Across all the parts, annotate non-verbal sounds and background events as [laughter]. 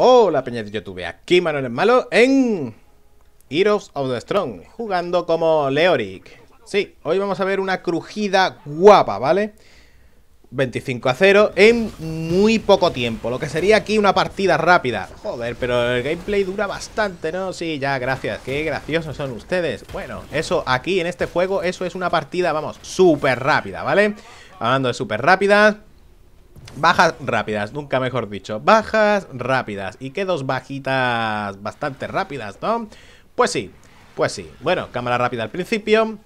Hola peña de YouTube, aquí Manuel el Malo en Heroes of the Strong, jugando como Leoric. Sí, hoy vamos a ver una crujida guapa, ¿vale? 25 a 0 en muy poco tiempo, lo que sería aquí una partida rápida. Joder, pero el gameplay dura bastante, ¿no? Sí, ya, gracias, qué graciosos son ustedes. Bueno, eso aquí en este juego, eso es una partida, vamos, súper rápida, ¿vale? Hablando de súper rápida... Bajas rápidas, nunca mejor dicho. Bajas rápidas. Y que dos bajitas bastante rápidas, ¿no? Pues sí, pues sí. Bueno, cámara rápida al principio.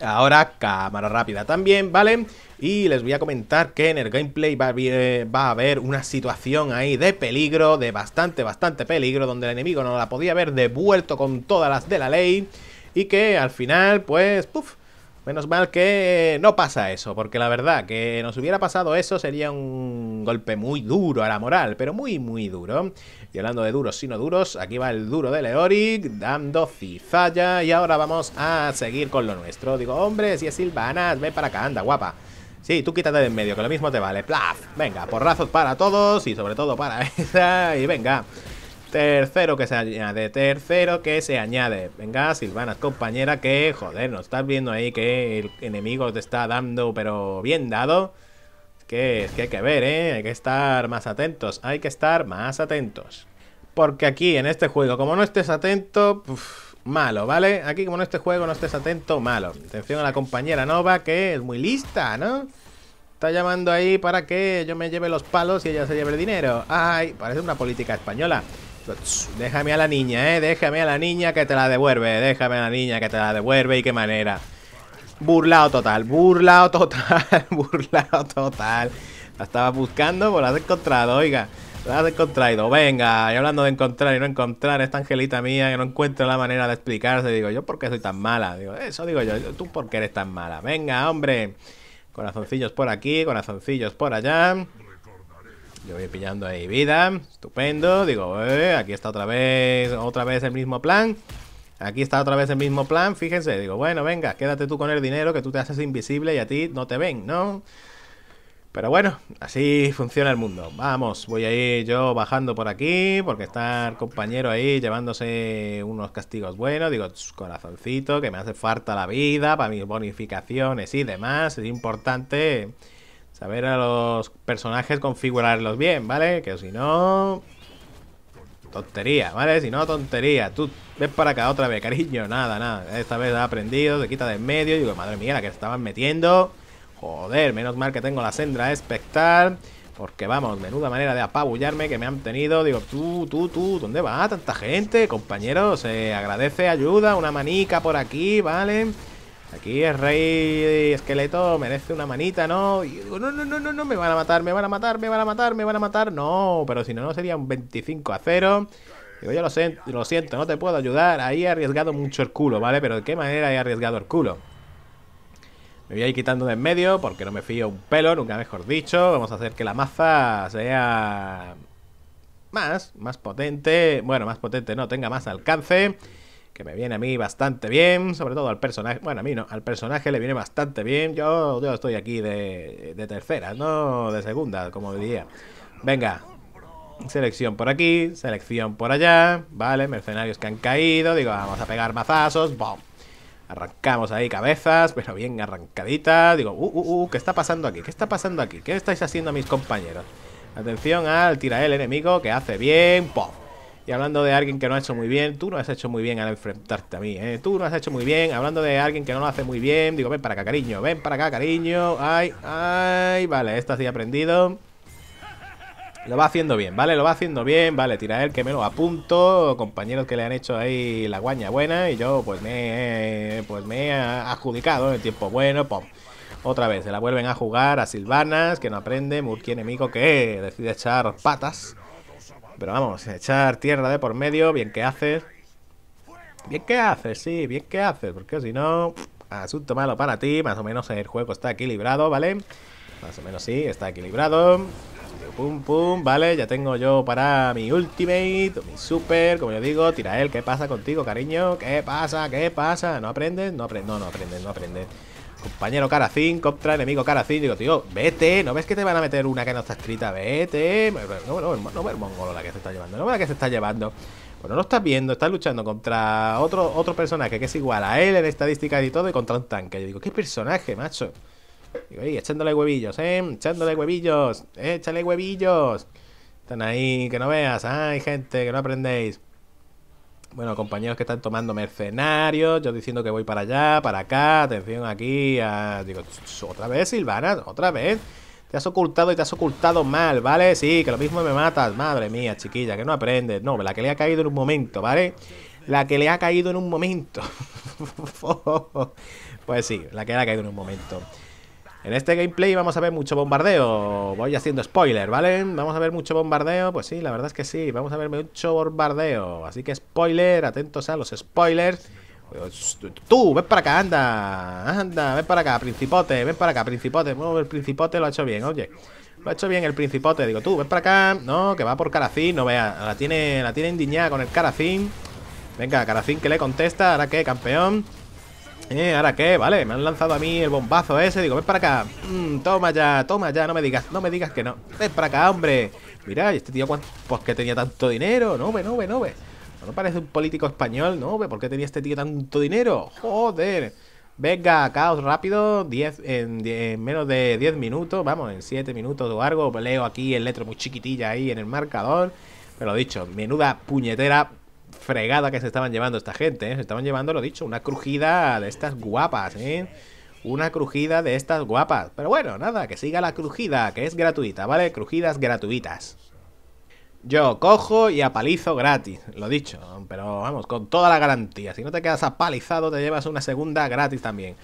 Ahora cámara rápida también, ¿vale? Y les voy a comentar que en el gameplay eh, va a, haber, una situación ahí de peligro, de bastante, bastante peligro, donde el enemigo no la podía haber devuelto con todas las de la ley. Y que al final, pues, puf, Menos mal que no pasa eso, porque la verdad que nos hubiera pasado eso sería un golpe muy duro a la moral, pero muy, muy duro. Y hablando de duros, sino duros, aquí va el duro de Leoric dando cizalla y ahora vamos a seguir con lo nuestro. Digo, hombre, si es Silvanas, ve para acá, anda, guapa. Sí, tú quítate de en medio, que lo mismo te vale. Plaf, venga, porrazos para todos y sobre todo para [laughs] esa y venga. Tercero que se añade, tercero que se añade. Venga, Silvana, compañera, que joder, nos estás viendo ahí que el enemigo te está dando, pero bien dado. que, hay que ver, ¿eh? Hay que estar más atentos, hay que estar más atentos. Porque aquí, en este juego, como no estés atento, malo, ¿vale? Aquí, como en este juego no estés atento, malo. Atención a la compañera Nova, que es muy lista, ¿no? Está llamando ahí para que yo me lleve los palos y ella se lleve el dinero. ¡Ay! Parece una política española. Déjame a la niña, eh. Déjame a la niña que te la devuelve. Déjame a la niña que te la devuelve. Y qué manera. Burlado total, burlado total, [laughs] burlado total. La estaba buscando, pues la has encontrado, oiga. La has encontrado. Venga, y hablando de encontrar y no encontrar, esta angelita mía que no encuentra la manera de explicarse. Digo, yo por qué soy tan mala. Digo, eso digo yo, tú por qué eres tan mala. Venga, hombre. Corazoncillos por aquí, corazoncillos por allá. Yo voy pillando ahí vida. Estupendo. Digo, eh, aquí está otra vez, otra vez el mismo plan. Aquí está otra vez el mismo plan. Fíjense, digo, bueno, venga, quédate tú con el dinero que tú te haces invisible y a ti no te ven, ¿no? Pero bueno, así funciona el mundo. Vamos, voy a ir yo bajando por aquí, porque está el compañero ahí llevándose unos castigos buenos. Digo, corazoncito, que me hace falta la vida para mis bonificaciones y demás. Es importante a ver a los personajes configurarlos bien, ¿vale? Que si no... Tontería, ¿vale? Si no, tontería. Tú ves para acá otra vez, cariño. Nada, nada. Esta vez ha aprendido, se quita de en medio. Digo, madre mía, la que estaban metiendo. Joder, menos mal que tengo la sendra espectar. Porque vamos, menuda manera de apabullarme que me han tenido. Digo, tú, tú, tú, ¿dónde va tanta gente? Compañeros, se agradece ayuda, una manica por aquí, ¿vale? Aquí el rey esqueleto merece una manita, ¿no? Y digo, no, no, no, no, me van a matar, me van a matar, me van a matar, me van a matar. No, pero si no, no sería un 25 a 0. Digo, yo lo, lo siento, no te puedo ayudar. Ahí he arriesgado mucho el culo, ¿vale? Pero de qué manera he arriesgado el culo. Me voy a ir quitando de en medio porque no me fío un pelo, nunca mejor dicho. Vamos a hacer que la maza sea más, más potente. Bueno, más potente no, tenga más alcance que me viene a mí bastante bien, sobre todo al personaje, bueno, a mí no, al personaje le viene bastante bien, yo, yo estoy aquí de, tercera, no de segunda, como diría. Venga, selección por aquí, selección por allá, vale, mercenarios que han caído, digo, vamos a pegar mazazos, ¡Bom! Arrancamos ahí cabezas, pero bien arrancaditas. Digo, uh, uh, uh, ¿qué está pasando aquí? ¿Qué está pasando aquí? ¿Qué estáis haciendo mis compañeros? Atención al tira el enemigo que hace bien. ¡Pum! Y hablando de alguien que no ha hecho muy bien, tú no has hecho muy bien al enfrentarte a mí, ¿eh? Tú no has hecho muy bien. Hablando de alguien que no lo hace muy bien, digo, ven para acá, cariño, ven para acá, cariño. Ay, ay, vale, esto sí he aprendido. Lo va haciendo bien, ¿vale? Lo va haciendo bien, vale, tira él que me lo apunto, compañeros que le han hecho ahí la guaña buena y yo pues me, pues me he adjudicado en el tiempo bueno, pum. Otra vez, se la vuelven a jugar a Silvanas, que no aprende, Murky enemigo que decide echar patas. Pero vamos, echar tierra de por medio, bien que haces. Bien que haces, sí, bien que haces, porque si no, asunto malo para ti. Más o menos el juego está equilibrado, ¿vale? Más o menos sí, está equilibrado. Pum, pum, vale, ya tengo yo para mi ultimate, mi super, como yo digo, tira él, ¿qué pasa contigo, cariño? ¿Qué pasa? ¿Qué pasa? ¿No aprendes? No aprendes, no, no aprendes, no aprendes. Compañero caracín, contra enemigo caracín, Digo, tío, vete. ¿No ves que te van a meter una que no está escrita? Vete. No, no, el no mongolo la que se está llevando. No veo la que se está llevando. Pues no lo estás viendo. Estás luchando contra otro, otro personaje que es igual a él en estadísticas y todo. Y contra un tanque. Yo digo, ¿qué personaje, macho? Digo, echándole huevillos, ¿eh? Echándole huevillos. Eh, échale huevillos. Están ahí, que no veas. Ay, gente, que no aprendéis bueno, compañeros que están tomando mercenarios, yo diciendo que voy para allá, para acá, atención aquí, a... digo, otra vez Silvana, otra vez. Te has ocultado y te has ocultado mal, ¿vale? Sí, que lo mismo me matas, madre mía, chiquilla, que no aprendes. No, la que le ha caído en un momento, ¿vale? La que le ha caído en un momento. [laughs] pues sí, la que le ha caído en un momento. En este gameplay vamos a ver mucho bombardeo. Voy haciendo spoiler, ¿vale? Vamos a ver mucho bombardeo. Pues sí, la verdad es que sí. Vamos a ver mucho bombardeo. Así que spoiler, atentos a los spoilers. Pues, tú, ven para acá, anda. Anda, ven para acá, principote. Ven para acá, principote. el principote lo ha hecho bien, oye. Lo ha hecho bien el principote. Digo, tú, ven para acá. No, que va por Caracín. No vea. La tiene, la tiene indiñada con el Caracín. Venga, Caracín que le contesta. ¿Ahora qué, campeón? Eh, ¿ahora qué? Vale, me han lanzado a mí el bombazo ese. Digo, ven para acá. Mm, toma ya, toma ya, no me digas, no me digas que no. Ven para acá, hombre. Mira, ¿y este tío cuánto, por pues, qué tenía tanto dinero? No ve, no ve, no ve. No parece un político español, ¿no? ¿Por qué tenía este tío tanto dinero? Joder. Venga, caos rápido, en, menos de 10 minutos, vamos, en 7 minutos o algo, leo aquí el letro muy chiquitilla ahí en el marcador, pero dicho, menuda puñetera fregada que se estaban llevando esta gente, ¿eh? Se estaban llevando, lo dicho, una crujida de estas guapas, ¿eh? Una crujida de estas guapas. Pero bueno, nada, que siga la crujida, que es gratuita, ¿vale? Crujidas gratuitas. Yo cojo y apalizo gratis, lo dicho, pero vamos, con toda la garantía. Si no te quedas apalizado, te llevas una segunda gratis también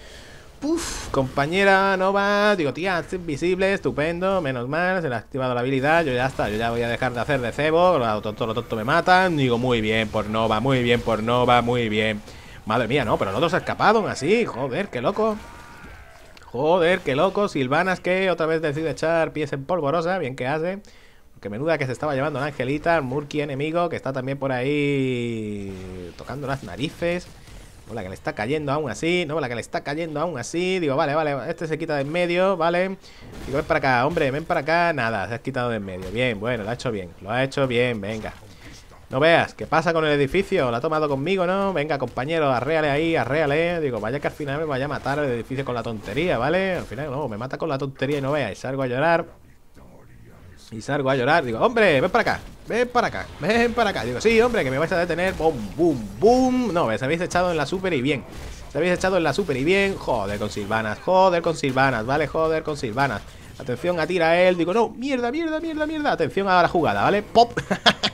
compañera, Nova, Digo, tía, invisible, estupendo. Menos mal, se le ha activado la habilidad. Yo ya está, yo ya voy a dejar de hacer de cebo. Los tontos, los me matan. Digo, muy bien por Nova, muy bien por Nova, muy bien. Madre mía, no, pero el otro ha escapado así. Joder, qué loco. Joder, qué loco. Silvanas que otra vez decide echar pies en polvorosa. Bien que hace. Que menuda que se estaba llevando la angelita. Murky enemigo que está también por ahí tocando las narices la que le está cayendo aún así, no, la que le está cayendo aún así. Digo, vale, vale, este se quita de en medio, vale. Digo, ven para acá, hombre, ven para acá. Nada, se ha quitado de en medio. Bien, bueno, lo ha hecho bien, lo ha hecho bien, venga. No veas, ¿qué pasa con el edificio? ¿Lo ha tomado conmigo, no? Venga, compañero, arréale ahí, arréale. Digo, vaya que al final me vaya a matar el edificio con la tontería, ¿vale? Al final, no, me mata con la tontería y no veas, salgo a llorar. Y salgo a llorar, digo, hombre, ven para acá, ven para acá, ven para acá. Digo, sí, hombre, que me vais a detener. Boom, boom, boom. No, se habéis echado en la super y bien. Se habéis echado en la super y bien. Joder con Silvanas, joder con Silvanas, ¿vale? Joder con Silvanas. Atención a tira él. Digo, no, mierda, mierda, mierda, mierda. Atención a la jugada, ¿vale? Pop.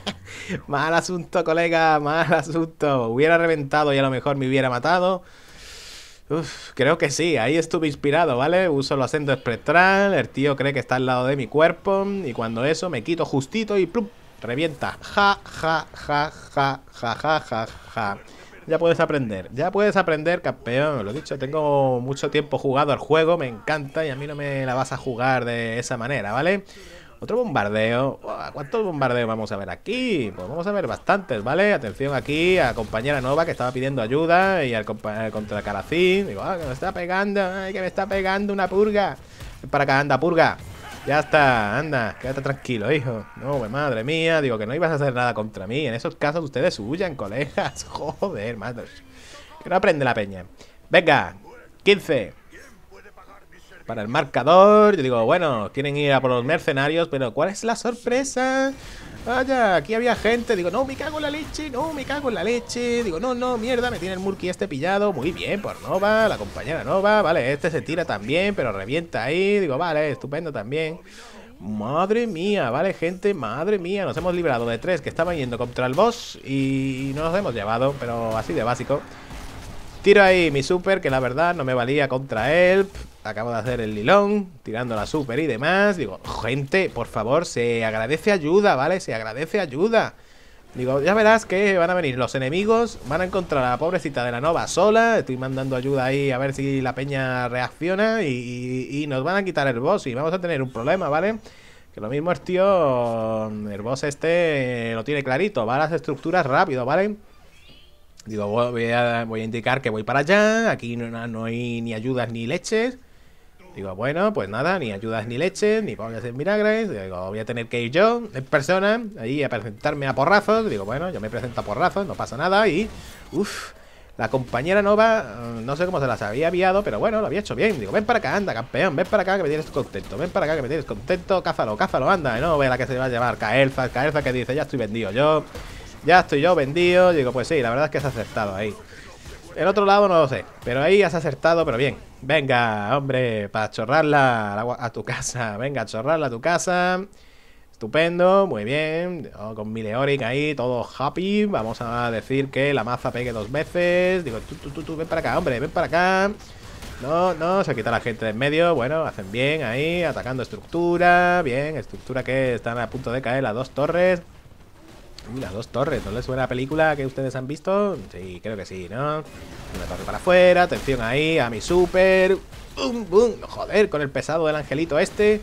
[laughs] mal asunto, colega, mal asunto. Hubiera reventado y a lo mejor me hubiera matado. Uf, creo que sí, ahí estuve inspirado, ¿vale? Uso el acento espectral, el tío cree que está al lado de mi cuerpo y cuando eso me quito justito y plum, revienta. Ja, ja, ja, ja, ja, ja, ja, ja. Ya puedes aprender, ya puedes aprender, campeón. Lo he dicho, tengo mucho tiempo jugado al juego, me encanta y a mí no me la vas a jugar de esa manera, ¿vale? Otro bombardeo. ¿Cuántos bombardeos vamos a ver aquí? Pues vamos a ver bastantes, ¿vale? Atención aquí a compañera nova que estaba pidiendo ayuda y al contra Calacín. Digo, ah, que me está pegando, ay, que me está pegando una purga. para acá, anda, purga. Ya está, anda, quédate tranquilo, hijo. No, pues madre mía, digo que no ibas a hacer nada contra mí. En esos casos ustedes huyan, colegas. [laughs] Joder, madre Que no aprende la peña. Venga, 15 para el marcador. Yo digo, bueno, quieren ir a por los mercenarios, pero ¿cuál es la sorpresa? Vaya, aquí había gente. Digo, no, me cago en la leche, no, me cago en la leche. Digo, no, no, mierda, me tiene el Murky este pillado. Muy bien, por Nova, la compañera Nova. Vale, este se tira también, pero revienta ahí. Digo, vale, estupendo también. Madre mía, vale, gente, madre mía. Nos hemos librado de tres que estaban yendo contra el boss y no nos hemos llevado, pero así de básico. Tiro ahí mi super, que la verdad no me valía contra él acabo de hacer el lilón, tirando la super y demás. Digo, gente, por favor, se agradece ayuda, ¿vale? Se agradece ayuda. Digo, ya verás que van a venir los enemigos, van a encontrar a la pobrecita de la Nova sola. Estoy mandando ayuda ahí a ver si la peña reacciona y, nos van a quitar el boss y vamos a tener un problema, ¿vale? Que lo mismo es, tío, mm, el boss este eh, lo tiene clarito, va a las estructuras rápido, ¿vale? Digo, voy a, indicar que voy para allá, aquí no hay ni ayudas ni leches. Digo, bueno, pues nada, ni ayudas ni leches ni pongas hacer milagres. Digo, voy a tener que ir yo, en persona, ahí a presentarme a porrazos. Digo, bueno, yo me presento a porrazos, no pasa nada. Y, uff, la compañera Nova, mm, no sé cómo se las había enviado pero bueno, lo había hecho bien. Digo, ven para acá, anda, campeón, ven para acá que me tienes contento, ven para acá que me tienes contento, cázalo, cázalo, anda. Y no ve la que se va a llevar Caerza, Caerza, que dice, ya estoy vendido yo, ya estoy yo vendido. Digo, pues sí, la verdad es que has aceptado ahí. El otro lado no lo sé, pero ahí has acertado, pero bien. Venga, hombre, para chorrarla a tu casa. Venga, chorrarla a tu casa. Estupendo, muy bien. con mi Leoric ahí, todo happy. Vamos a decir que la maza pegue dos veces. Digo, tú, tú, tú, ven para acá, hombre, ven para acá. No, no, se quita la gente de en medio. Bueno, hacen bien ahí, atacando estructura. Bien, estructura que están a punto de caer las dos torres. Uy, las dos torres, ¿no les suena la película que ustedes han visto? Sí, creo que sí, ¿no? Una torre para afuera, atención ahí, a mi super. ¡Bum, bum! Joder, con el pesado del angelito este.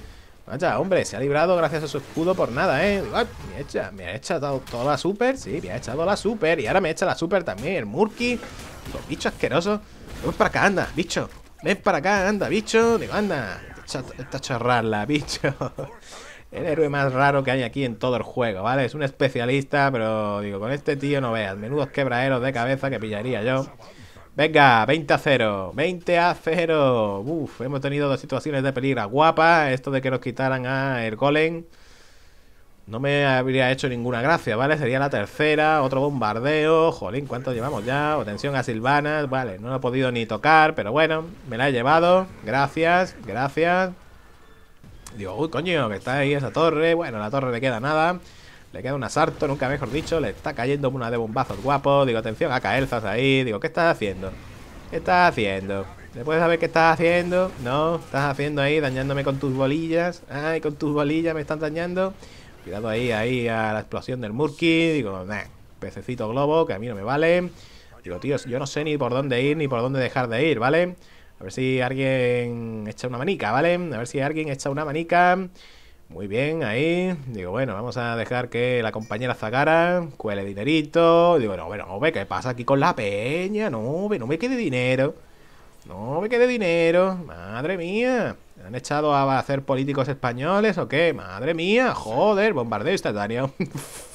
Vaya, hombre, se ha librado gracias a su escudo por nada, ¿eh? me ah, me, echa, me ha echado toda la super, sí, me ha echado la super. Y ahora me echa la super también, el Murky. Los bichos asquerosos. Ven para acá, anda, bicho. Ven para acá, anda, bicho. Digo, anda. Esta chorrarla, bicho el héroe más raro que hay aquí en todo el juego, ¿vale? Es un especialista, pero digo, con este tío no veas. Menudos quebraderos de cabeza que pillaría yo. Venga, 20 a 0, 20 a 0. Uf, hemos tenido dos situaciones de peligro guapa. Esto de que nos quitaran a el golem. No me habría hecho ninguna gracia, ¿vale? Sería la tercera, otro bombardeo. Jolín, ¿cuánto llevamos ya? Atención a Silvana, vale, no lo he podido ni tocar, pero bueno, me la he llevado. Gracias, gracias. Digo, uy, coño, que está ahí esa torre. Bueno, la torre le queda nada. Le queda un asalto, nunca mejor dicho. Le está cayendo una de bombazos guapo. Digo, atención, acá Elzas ahí. Digo, ¿qué estás haciendo? ¿Qué estás haciendo? ¿Le puedes saber qué estás haciendo? No, estás haciendo ahí, dañándome con tus bolillas. Ay, con tus bolillas me están dañando. Cuidado ahí, ahí a la explosión del Murky. Digo, nah, pececito globo, que a mí no me vale. Digo, tío, yo no sé ni por dónde ir ni por dónde dejar de ir, ¿vale? vale a ver si alguien echa una manica, ¿vale? A ver si alguien echa una manica. Muy bien, ahí. Digo, bueno, vamos a dejar que la compañera Zagara cuele dinerito. Digo, no, bueno, ve, ¿qué pasa aquí con la peña? No, no me quede dinero. No me quede dinero. Madre mía. ¿Han echado a hacer políticos españoles o qué? Madre mía, joder, bombardeo instantáneo. [laughs]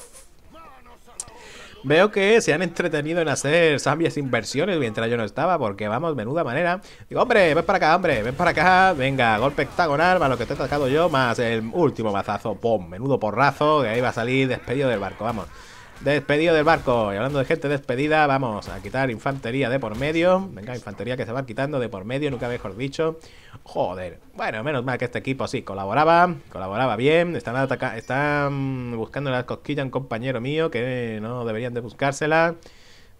Veo que se han entretenido en hacer sabias inversiones mientras yo no estaba, porque vamos, menuda manera. Digo, hombre, ven para acá, hombre, ven para acá. Venga, golpe hectagonal. va lo que te he atacado yo, más el último mazazo. ¡Pum! Menudo porrazo, que ahí va a salir despedido del barco, vamos. Despedido del barco. Y hablando de gente despedida, vamos a quitar infantería de por medio. Venga, infantería que se va quitando de por medio, nunca mejor dicho. Joder. Bueno, menos mal que este equipo sí colaboraba. Colaboraba bien. Están, están buscando las cosquillas a un compañero mío que no deberían de buscársela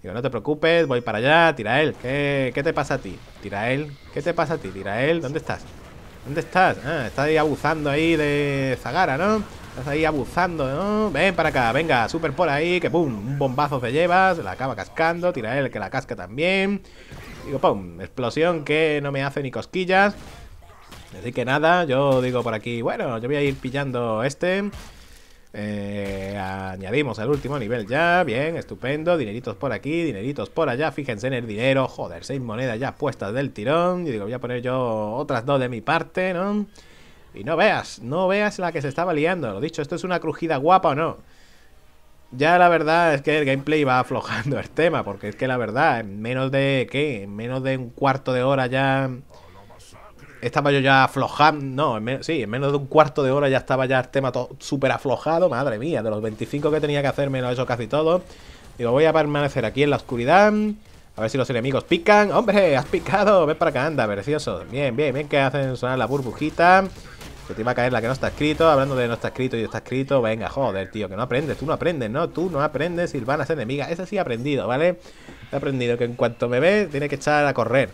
Digo, no te preocupes, voy para allá. Tira ¿qué, ¿qué te pasa a ti? Tira él ¿qué te pasa a ti? Tira él ¿dónde estás? ¿Dónde estás? Ah, estás ahí abusando ahí de Zagara, ¿no? Estás ahí abusando, ¿no? Ven para acá, venga, super por ahí, que pum, un bombazo se lleva, se la acaba cascando, tira él que la casca también. Digo, pum, explosión que no me hace ni cosquillas. Así que nada, yo digo por aquí, bueno, yo voy a ir pillando este. Eh, añadimos al último nivel ya, bien, estupendo, dineritos por aquí, dineritos por allá, fíjense en el dinero, joder, seis monedas ya puestas del tirón, y digo, voy a poner yo otras dos de mi parte, ¿no? Y no veas, no veas la que se estaba liando. Lo dicho, ¿esto es una crujida guapa o no? Ya la verdad es que el gameplay va aflojando el tema, porque es que la verdad, en menos de, ¿qué? En menos de un cuarto de hora ya... Estaba yo ya aflojando, no, sí, en menos de un cuarto de hora ya estaba ya el tema súper aflojado, madre mía, de los 25 que tenía que hacer menos eso casi todo. Digo, voy a permanecer aquí en la oscuridad, a ver si los enemigos pican. ¡Hombre, has picado! Ven para acá, anda, precioso. Bien, bien, bien que hacen sonar la burbujita. Que te iba a caer la que no está escrito, hablando de no está escrito y está escrito. Venga, joder, tío, que no aprendes, tú no aprendes, ¿no? Tú no aprendes, es enemiga. Esa sí ha aprendido, ¿vale? He aprendido que en cuanto me ve, tiene que echar a correr.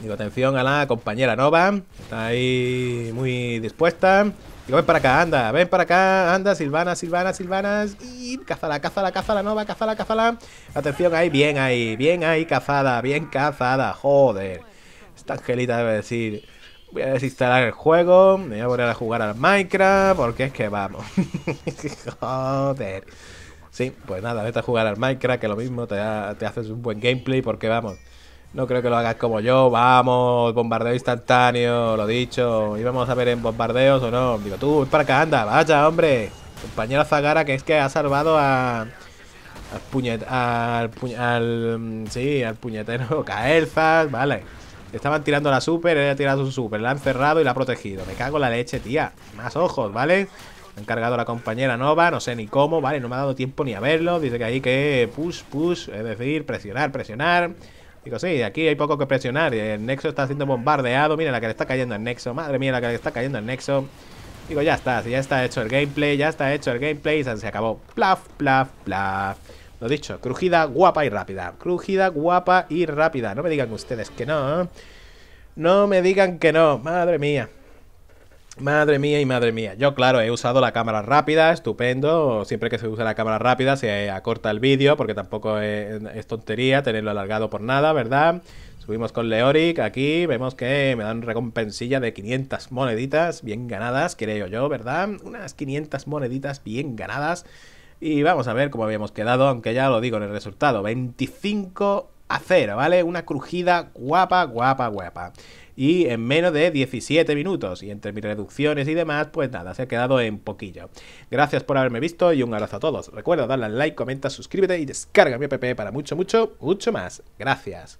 Digo, atención a la compañera Nova. Está ahí muy dispuesta. Digo, ven para acá, anda, ven para acá, anda, Silvana, Silvana, Silvana. Y cazala, cazala, cazala, Nova, cazala, cazala. Atención ahí, bien ahí, bien ahí, cazada, bien cazada, joder. Esta Angelita debe decir, Voy a desinstalar el juego, voy a volver a jugar al Minecraft, porque es que vamos. [laughs] Joder. Sí, pues nada, vete a jugar al Minecraft, que lo mismo te, haces un buen gameplay, porque vamos. No creo que lo hagas como yo, vamos, bombardeo instantáneo, lo dicho. Íbamos a ver en bombardeos o no. Digo, tú, ven para acá, anda, vaya, hombre. Compañero Zagara, que es que ha salvado a... Al puñet... Al, puñal al... Mm, sí, al puñetero caerzas [laughs] vale estaban tirando la super, él ha tirado su super, la ha cerrado y la ha protegido. Me cago la leche, tía. Más ojos, ¿vale? Me ha encargado la compañera Nova, no sé ni cómo, ¿vale? No me ha dado tiempo ni a verlo. Dice que hay que push, push, es decir, presionar, presionar. Digo, sí, aquí hay poco que presionar. El Nexo está siendo bombardeado. Mira la que le está cayendo el Nexo. Madre mía, la que le está cayendo el Nexo. Digo, ya está, ya está hecho el gameplay, ya está hecho el gameplay, se acabó. Plaf, plaf, plaf. Lo dicho, crujida guapa y rápida. Crujida guapa y rápida. No me digan ustedes que no. ¿eh? No me digan que no. Madre mía. Madre mía y madre mía. Yo, claro, he usado la cámara rápida, estupendo. Siempre que se usa la cámara rápida se acorta el vídeo, porque tampoco es, tontería tenerlo alargado por nada, ¿verdad? Subimos con Leoric aquí, vemos que me dan recompensilla de 500 moneditas bien ganadas, creo yo, ¿verdad? Unas 500 moneditas bien ganadas. Y vamos a ver cómo habíamos quedado, aunque ya lo digo en el resultado, 25 a 0, ¿vale? Una crujida guapa, guapa, guapa. Y en menos de 17 minutos, y entre mis reducciones y demás, pues nada, se ha quedado en poquillo. Gracias por haberme visto y un abrazo a todos. Recuerda darle al like, comenta, suscríbete y descarga mi app para mucho, mucho, mucho más. Gracias.